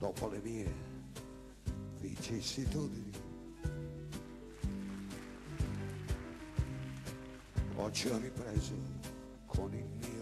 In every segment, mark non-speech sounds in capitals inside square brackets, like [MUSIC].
dopo le mie vicissitudini. Oggi ho ripreso con il mio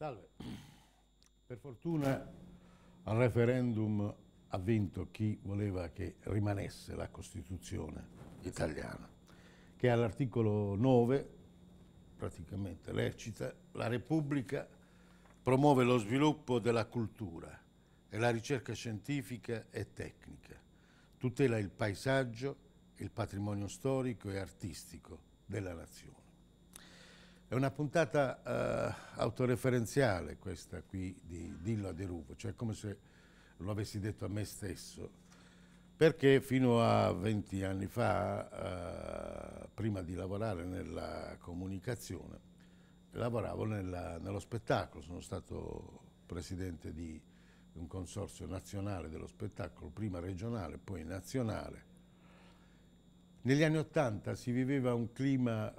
Salve. Per fortuna al referendum ha vinto chi voleva che rimanesse la Costituzione italiana, che all'articolo 9 praticamente recita la Repubblica promuove lo sviluppo della cultura e la ricerca scientifica e tecnica, tutela il paesaggio, il patrimonio storico e artistico della nazione. È una puntata eh, autoreferenziale questa qui di Dillo a Deruvo, cioè come se lo avessi detto a me stesso, perché fino a 20 anni fa, eh, prima di lavorare nella comunicazione, lavoravo nella, nello spettacolo, sono stato presidente di un consorzio nazionale dello spettacolo, prima regionale, poi nazionale, negli anni Ottanta si viveva un clima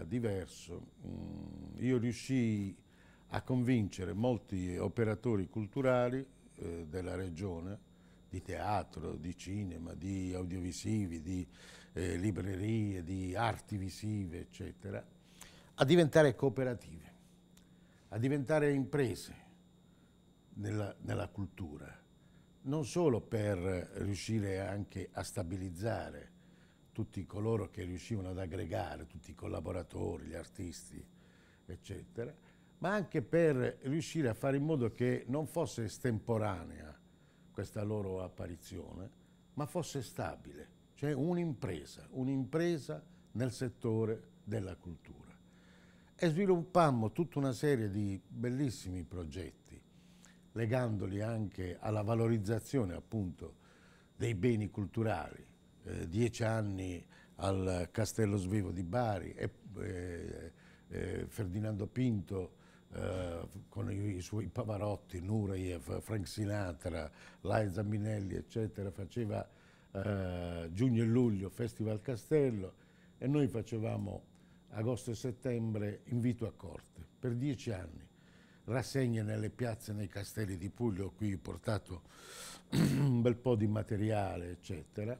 eh, diverso. Mm, io riuscii a convincere molti operatori culturali eh, della regione, di teatro, di cinema, di audiovisivi, di eh, librerie, di arti visive, eccetera, a diventare cooperative, a diventare imprese nella, nella cultura, non solo per riuscire anche a stabilizzare tutti coloro che riuscivano ad aggregare, tutti i collaboratori, gli artisti, eccetera, ma anche per riuscire a fare in modo che non fosse estemporanea questa loro apparizione, ma fosse stabile, cioè un'impresa, un'impresa nel settore della cultura. E sviluppammo tutta una serie di bellissimi progetti, legandoli anche alla valorizzazione appunto dei beni culturali, eh, dieci anni al Castello Svevo di Bari e eh, eh Ferdinando Pinto eh, con i, suoi Pavarotti, Nureyev, Frank Sinatra, Lai Zambinelli eccetera faceva giugno e luglio Festival Castello e noi facevamo agosto e settembre invito a corte per dieci anni rassegne nelle piazze, nei castelli di Puglia, qui ho portato [CLEARS THROAT] un bel po' di materiale, eccetera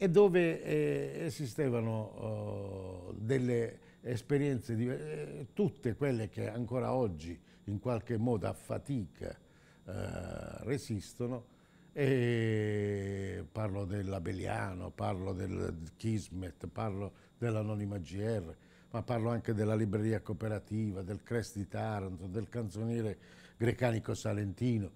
e dove eh, esistevano eh, delle esperienze, di, eh, tutte quelle che ancora oggi in qualche modo a fatica eh, resistono, e parlo dell'Abeliano, parlo del Kismet, parlo dell'Anonima GR, ma parlo anche della Libreria Cooperativa, del Crest di Taranto, del canzoniere grecanico salentino,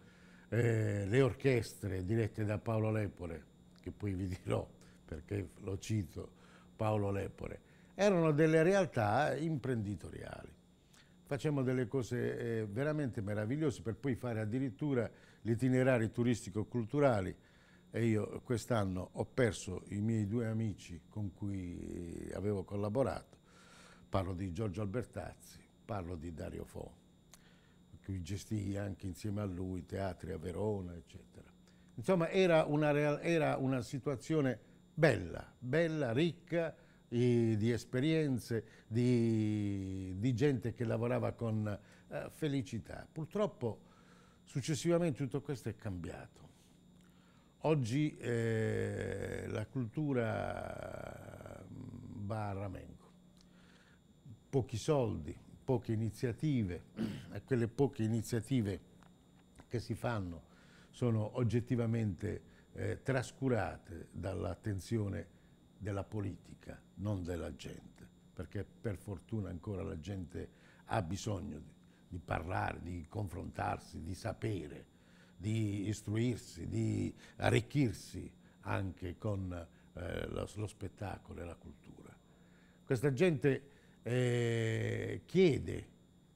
eh, le orchestre dirette da Paolo Lepore, che poi vi dirò, perché lo cito, Paolo Lepore, erano delle realtà imprenditoriali. Facciamo delle cose eh, veramente meravigliose per poi fare addirittura gli itinerari turistico-culturali. E io quest'anno ho perso i miei due amici con cui avevo collaborato. Parlo di Giorgio Albertazzi, parlo di Dario Fo, che gestì anche insieme a lui teatri a Verona, eccetera. Insomma, era una, era una situazione bella, bella, ricca di, di esperienze, di, di, gente che lavorava con eh, felicità. Purtroppo successivamente tutto questo è cambiato. Oggi eh, la cultura mm, va a ramengo. Pochi soldi, poche iniziative [CLEARS THROAT] e quelle poche iniziative che si fanno sono oggettivamente eh, trascurate dall'attenzione della politica, non della gente, perché per fortuna ancora la gente ha bisogno di, di parlare, di confrontarsi, di sapere, di istruirsi, di arricchirsi anche con eh, lo, lo, spettacolo e la cultura. Questa gente eh, chiede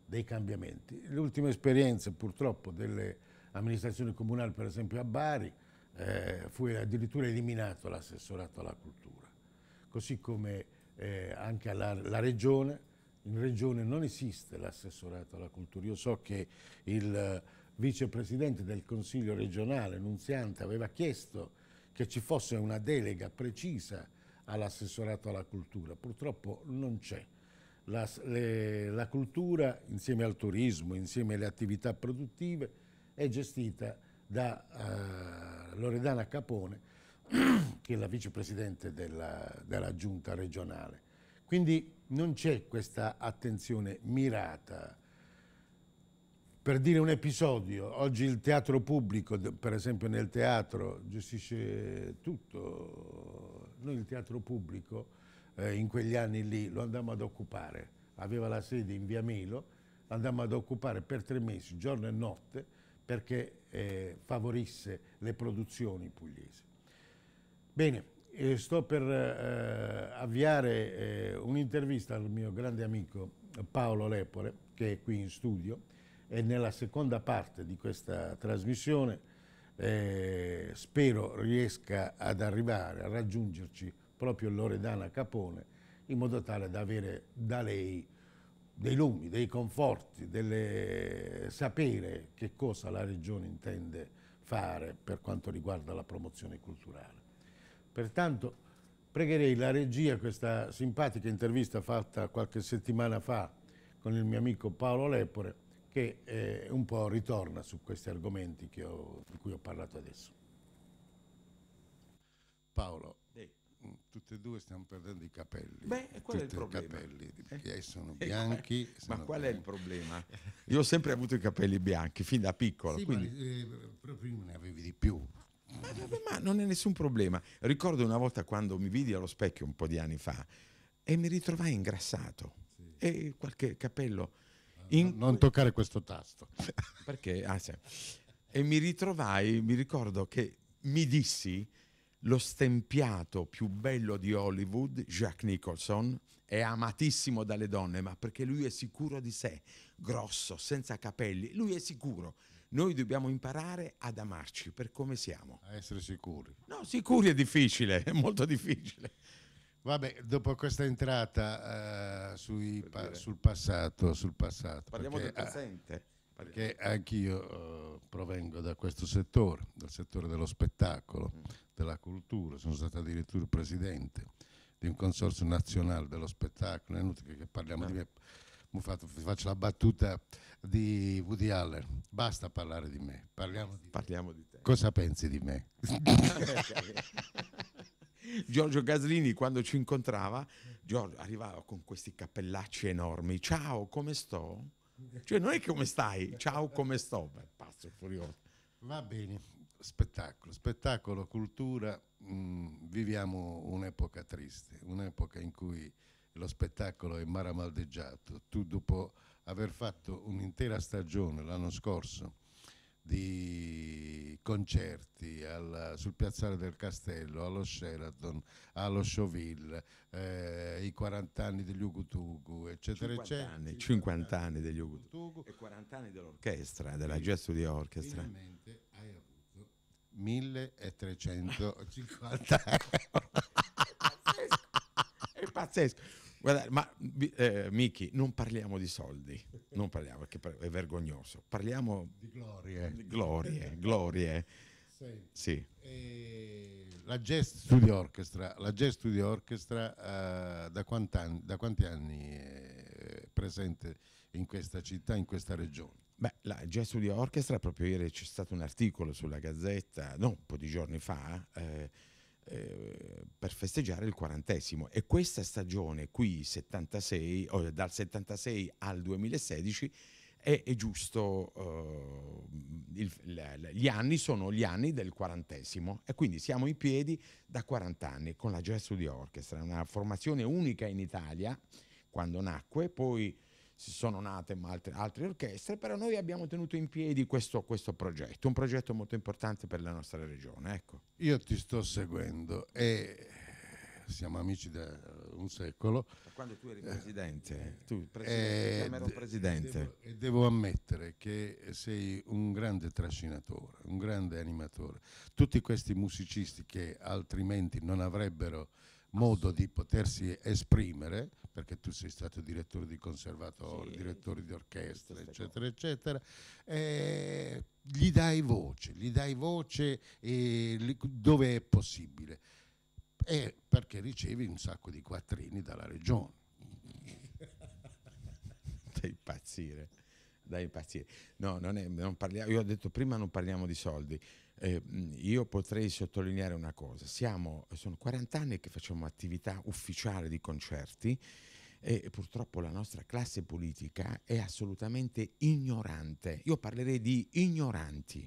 dei cambiamenti. L'ultima esperienza purtroppo delle amministrazioni comunali, per esempio a Bari, eh, fu addirittura eliminato l'assessorato alla cultura, così come eh, anche alla, la regione, in regione non esiste l'assessorato alla cultura. Io so che il eh, vicepresidente del Consiglio regionale, Nunziante, aveva chiesto che ci fosse una delega precisa all'assessorato alla cultura. Purtroppo non c'è. La, la, cultura, insieme al turismo, insieme alle attività produttive, è gestita da... Eh, Loredana Capone, [CLEARS THROAT] che è la vicepresidente della, della giunta regionale. Quindi non c'è questa attenzione mirata. Per dire un episodio, oggi il teatro pubblico, per esempio nel teatro, gestisce tutto. Noi il teatro pubblico eh, in quegli anni lì lo andammo ad occupare. Aveva la sede in via Milo, l'andammo ad occupare per tre mesi, giorno e notte, perché eh, favorisse le produzioni pugliesi. Bene, eh, sto per eh, avviare eh, un'intervista al mio grande amico Paolo Lepore, che è qui in studio, e nella seconda parte di questa trasmissione eh, spero riesca ad arrivare, a raggiungerci proprio Loredana Capone, in modo tale da avere da lei dei lumi, dei conforti, del sapere che cosa la Regione intende fare per quanto riguarda la promozione culturale. Pertanto pregherei la regia, questa simpatica intervista fatta qualche settimana fa con il mio amico Paolo Lepore, che eh, un po' ritorna su questi argomenti ho, di cui ho parlato adesso. Paolo, tutti e due stiamo perdendo i capelli. Beh, qual Tutti è il problema? I capelli eh. sono eh, bianchi. ma sono qual bianchi. è il problema? [LAUGHS] Io ho sempre avuto i capelli bianchi, fin da piccolo. Sì, quindi... ma, eh, però prima ne avevi di più. Ma, ma, ma, non è nessun problema. Ricordo una volta quando mi vidi allo specchio un po' di anni fa e mi ritrovai ingrassato sì. e qualche capello. Ah, in... Non, non toccare questo tasto. [LAUGHS] Perché? Ah, sì. E mi ritrovai, mi ricordo che mi dissi lo stempiato più bello di Hollywood, Jack Nicholson, è amatissimo dalle donne, ma perché lui è sicuro di sé, grosso, senza capelli, lui è sicuro. Noi dobbiamo imparare ad amarci per come siamo. A essere sicuri. No, sicuri è difficile, è molto difficile. Vabbè, dopo questa entrata uh, sui, pa, sul, passato, sul passato, Parliamo perché, del presente. Parliamo. perché anch'io uh, provengo da questo settore, dal settore dello spettacolo. Mm della cultura, sono stato addirittura presidente di un consorzio nazionale dello spettacolo, è inutile che parliamo ah. di eh. me, fatto, faccio la battuta di Woody Allen, basta parlare di me, parliamo di, parliamo te. di te. Cosa pensi di me? [LAUGHS] Giorgio Gaslini quando ci incontrava, Giorgio arrivava con questi cappellacci enormi, ciao come sto? Cioè non è come stai, ciao come sto, Beh, pazzo furioso. Va bene, spettacolo, spettacolo, cultura, mh, mm, viviamo un'epoca triste, un'epoca in cui lo spettacolo è maramaldeggiato. Tu dopo aver fatto un'intera stagione l'anno scorso di concerti al, sul piazzale del Castello, allo Sheraton, allo Chauville, eh, i 40 anni degli Ugutugu, eccetera, 50 eccetera. Anni, 50 anni degli Ugutugu e 40 anni dell'orchestra, della Gesto di Orchestra. Finalmente 1350 euro. È pazzesco. È pazzesco. Guarda, ma eh, Miki, non parliamo di soldi, non parliamo perché è vergognoso, parliamo di glorie. Di glorie, glorie. Senti, sì. eh, la Jazz Studio Orchestra, la Jazz Studio Orchestra eh, da, quanti anni è presente in questa città, in questa regione? Beh, la Jazz Studio Orchestra, proprio ieri c'è stato un articolo sulla Gazzetta, no, un po' di giorni fa, eh, eh, per festeggiare il quarantesimo e questa stagione qui 76, oh, dal 76 al 2016 è, è giusto uh, il, la, la, gli anni sono gli anni del quarantesimo e quindi siamo in piedi da 40 anni con la Jazz Studio Orchestra una formazione unica in Italia quando nacque poi si sono nate altre, altre, orchestre, però noi abbiamo tenuto in piedi questo, questo, progetto, un progetto molto importante per la nostra regione. Ecco. Io ti sto seguendo e siamo amici da un secolo. Da quando tu eri presidente, eh, tu presidente, eh, presidente. e devo ammettere che sei un grande trascinatore, un grande animatore. Tutti questi musicisti che altrimenti non avrebbero modo di potersi esprimere, perché tu sei stato direttore di conservatorio, sì, direttore di orchestra, eccetera, cose. eccetera, eh, gli dai voce, gli dai voce eh, dove è possibile, eh, perché ricevi un sacco di quattrini dalla regione. [LAUGHS] da impazzire, da impazzire. No, non, è, non parliamo, io ho detto prima non parliamo di soldi, eh, io potrei sottolineare una cosa, Siamo, sono 40 anni che facciamo attività ufficiale di concerti e purtroppo la nostra classe politica è assolutamente ignorante, io parlerei di ignoranti,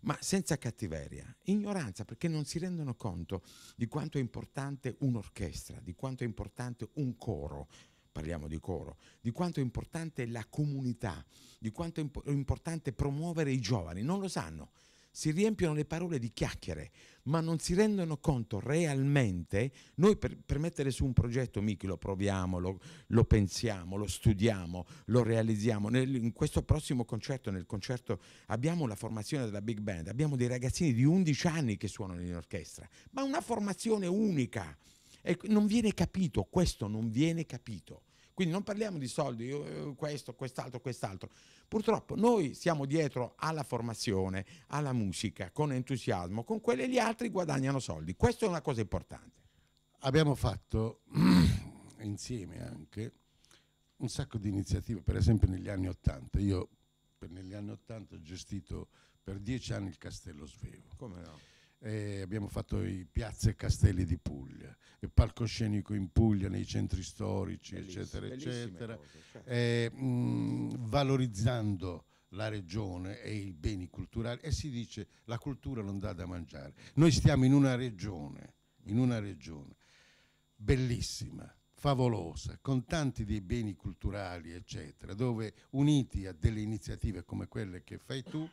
ma senza cattiveria, ignoranza perché non si rendono conto di quanto è importante un'orchestra, di quanto è importante un coro, parliamo di coro, di quanto è importante la comunità, di quanto è importante promuovere i giovani, non lo sanno si riempiono le parole di chiacchiere, ma non si rendono conto realmente, noi per, per mettere su un progetto, Miki, lo proviamo, lo, lo, pensiamo, lo studiamo, lo realizziamo. Nel, in questo prossimo concerto, nel concerto, abbiamo la formazione della Big Band, abbiamo dei ragazzini di 11 anni che suonano in orchestra, ma una formazione unica. E non viene capito, questo non viene capito. Quindi non parliamo di soldi, eh, questo, quest'altro, quest'altro. Purtroppo noi siamo dietro alla formazione, alla musica, con entusiasmo, con quelle gli altri guadagnano soldi. Questa è una cosa importante. Abbiamo fatto [CLEARS THROAT] insieme anche un sacco di iniziative, per esempio negli anni Ottanta. Io negli anni Ottanta ho gestito per dieci anni il Castello Svevo. Come no? eh, abbiamo fatto i piazze e castelli di Puglia, il palcoscenico in Puglia, nei centri storici, Bellissime, eccetera, eccetera, cose, certo. eh, mh, valorizzando la regione e i beni culturali e si dice la cultura non dà da mangiare. Noi stiamo in una regione, in una regione bellissima, favolosa, con tanti dei beni culturali, eccetera, dove uniti a delle iniziative come quelle che fai tu,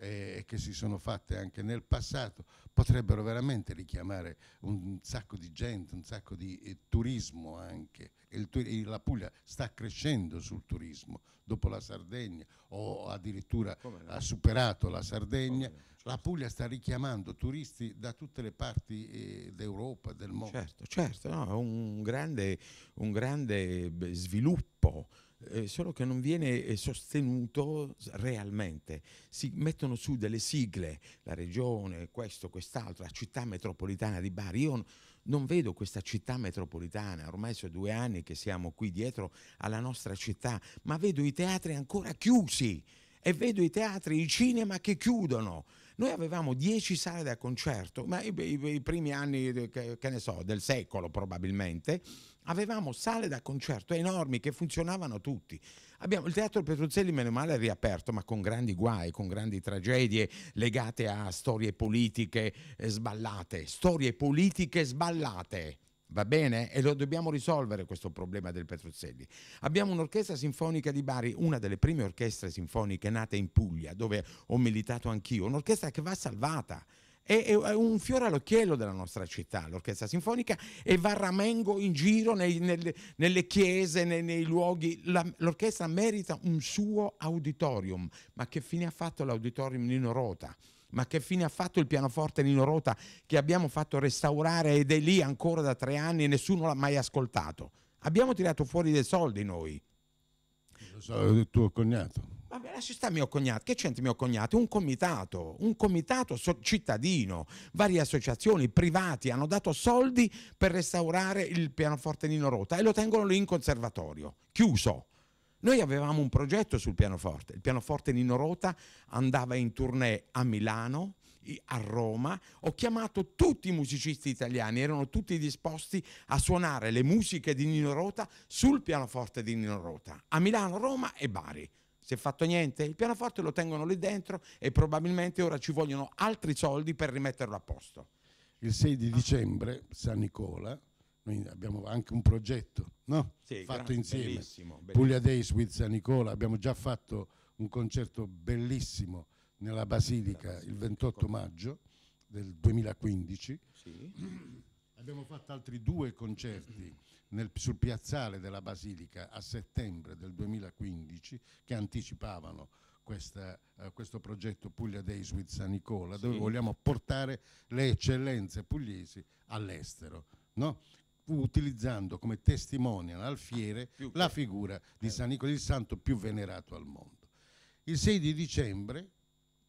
e che si sono fatte anche nel passato, potrebbero veramente richiamare un sacco di gente, un sacco di eh, turismo anche. Il, la Puglia sta crescendo sul turismo dopo la Sardegna o addirittura ha superato la Sardegna. Certo. La Puglia sta richiamando turisti da tutte le parti eh, d'Europa, del mondo. Certo, certo, no, un, grande, un grande sviluppo. Eh, solo che non viene eh, sostenuto realmente. Si mettono su delle sigle, la regione, questo, quest'altro, la città metropolitana di Bari. Io non vedo questa città metropolitana, ormai sono due anni che siamo qui dietro alla nostra città, ma vedo i teatri ancora chiusi e vedo i teatri, i cinema che chiudono. Noi avevamo 10 sale da concerto, ma i, i, i primi anni, che, che ne so, del secolo probabilmente, avevamo sale da concerto enormi che funzionavano tutti. Abbiamo, il teatro Petruzzelli, meno male, è riaperto, ma con grandi guai, con grandi tragedie legate a storie politiche sballate. Storie politiche sballate. Va bene? E lo dobbiamo risolvere questo problema del Petruzzelli. Abbiamo un'orchestra sinfonica di Bari, una delle prime orchestre sinfoniche nate in Puglia, dove ho militato anch'io, un'orchestra che va salvata è, un fiore all'occhiello della nostra città, l'orchestra sinfonica, e va ramengo in giro nei, nelle, nelle, chiese, nei, nei luoghi. La, l'orchestra merita un suo auditorium, ma che fine ha fatto l'auditorium Nino Rota? Ma che fine ha fatto il pianoforte Nino Rota che abbiamo fatto restaurare ed è lì ancora da tre anni e nessuno l'ha mai ascoltato? Abbiamo tirato fuori dei soldi noi. Lo so, il tuo cognato. Vabbè, lasci sta mio cognato, che c'entra mio cognato? Un comitato, un comitato so- cittadino, varie associazioni, privati hanno dato soldi per restaurare il pianoforte Nino Rota e lo tengono lì in conservatorio, chiuso noi avevamo un progetto sul pianoforte, il pianoforte Nino Rota andava in tournée a Milano, a Roma, ho chiamato tutti i musicisti italiani, erano tutti disposti a suonare le musiche di Nino Rota sul pianoforte di Nino Rota, a Milano, Roma e Bari. Si è fatto niente? Il pianoforte lo tengono lì dentro e probabilmente ora ci vogliono altri soldi per rimetterlo a posto. Il 6 di dicembre San Nicola noi abbiamo anche un progetto no? sì, fatto grande, insieme, bellissimo, bellissimo. Puglia Days with San Nicola, abbiamo già fatto un concerto bellissimo nella Basilica, Basilica il 28 Nicola. maggio del 2015. Sì. Abbiamo fatto altri due concerti nel, sul piazzale della Basilica a settembre del 2015 che anticipavano questa, uh, questo progetto Puglia Days with San Nicola, sì. dove vogliamo portare le eccellenze pugliesi all'estero. No? utilizzando come testimonial fiere la figura di eh. San Nicola, il santo più venerato al mondo. Il 6 di dicembre,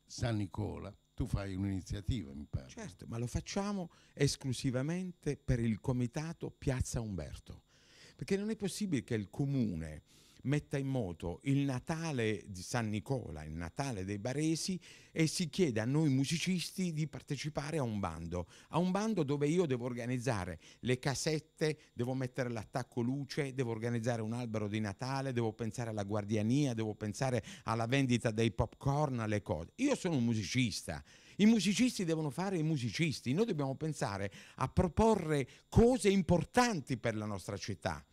San Nicola, tu fai un'iniziativa, mi pare. Certo, ma lo facciamo esclusivamente per il comitato Piazza Umberto, perché non è possibile che il comune metta in moto il Natale di San Nicola, il Natale dei Baresi e si chiede a noi musicisti di partecipare a un bando, a un bando dove io devo organizzare le casette, devo mettere l'attacco luce, devo organizzare un albero di Natale, devo pensare alla guardiania, devo pensare alla vendita dei popcorn, alle cose. Io sono un musicista, i musicisti devono fare i musicisti, noi dobbiamo pensare a proporre cose importanti per la nostra città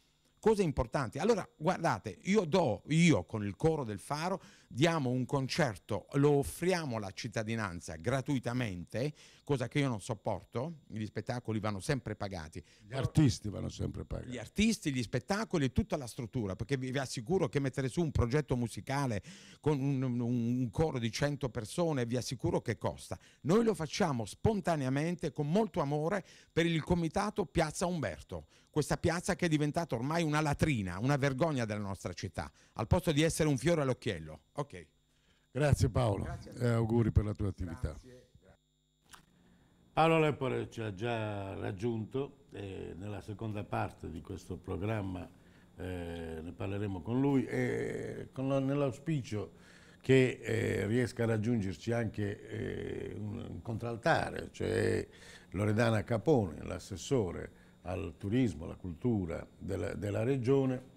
cose importanti. Allora, guardate, io do, io con il coro del faro, diamo un concerto, lo offriamo alla cittadinanza gratuitamente, cosa che io non sopporto, gli spettacoli vanno sempre pagati. Gli artisti vanno sempre pagati. Gli artisti, gli spettacoli e tutta la struttura, perché vi assicuro che mettere su un progetto musicale con un, un, un coro di 100 persone, vi assicuro che costa. Noi lo facciamo spontaneamente, con molto amore, per il comitato Piazza Umberto, questa piazza che è diventata ormai una latrina, una vergogna della nostra città, al posto di essere un fiore all'occhiello. Ok, grazie Paolo grazie e auguri per la tua attività. Grazie. Paolo Lepore ci ha già raggiunto e nella seconda parte di questo programma eh, ne parleremo con lui e nell'auspicio che eh, riesca a raggiungerci anche eh, un, un contraltare, cioè Loredana Capone, l'assessore al turismo, alla cultura della, della regione,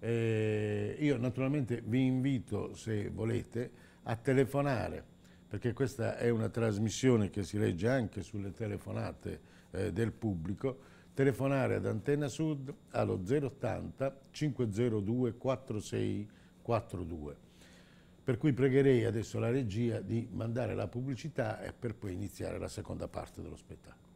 eh, io naturalmente vi invito, se volete, a telefonare, perché questa è una trasmissione che si legge anche sulle telefonate eh, del pubblico, telefonare ad Antenna Sud allo 080 502 4642. Per cui pregherei adesso la regia di mandare la pubblicità e per poi iniziare la seconda parte dello spettacolo.